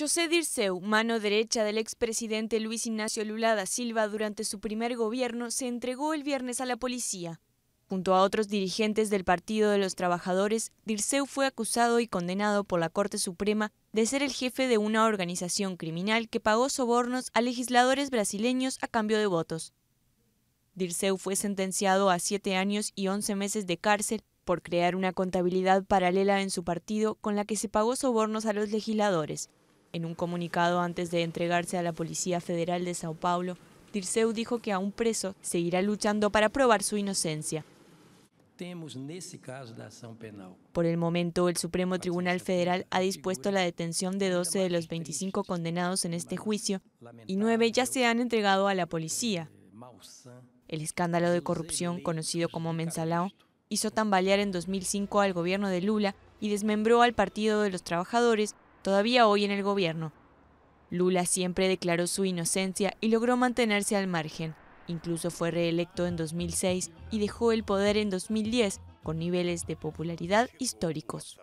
José Dirceu, mano derecha del expresidente Luis Ignacio Lula da Silva durante su primer gobierno, se entregó el viernes a la policía. Junto a otros dirigentes del Partido de los Trabajadores, Dirceu fue acusado y condenado por la Corte Suprema de ser el jefe de una organización criminal que pagó sobornos a legisladores brasileños a cambio de votos. Dirceu fue sentenciado a siete años y once meses de cárcel por crear una contabilidad paralela en su partido con la que se pagó sobornos a los legisladores. En un comunicado antes de entregarse a la Policía Federal de Sao Paulo, Dirceu dijo que aún preso seguirá luchando para probar su inocencia. Por el momento, el Supremo Tribunal Federal ha dispuesto la detención de 12 de los 25 condenados en este juicio y 9 ya se han entregado a la policía. Eh, el escándalo de corrupción, conocido como Mensalao, hizo tambalear en 2005 al gobierno de Lula y desmembró al Partido de los Trabajadores todavía hoy en el gobierno. Lula siempre declaró su inocencia y logró mantenerse al margen. Incluso fue reelecto en 2006 y dejó el poder en 2010 con niveles de popularidad históricos.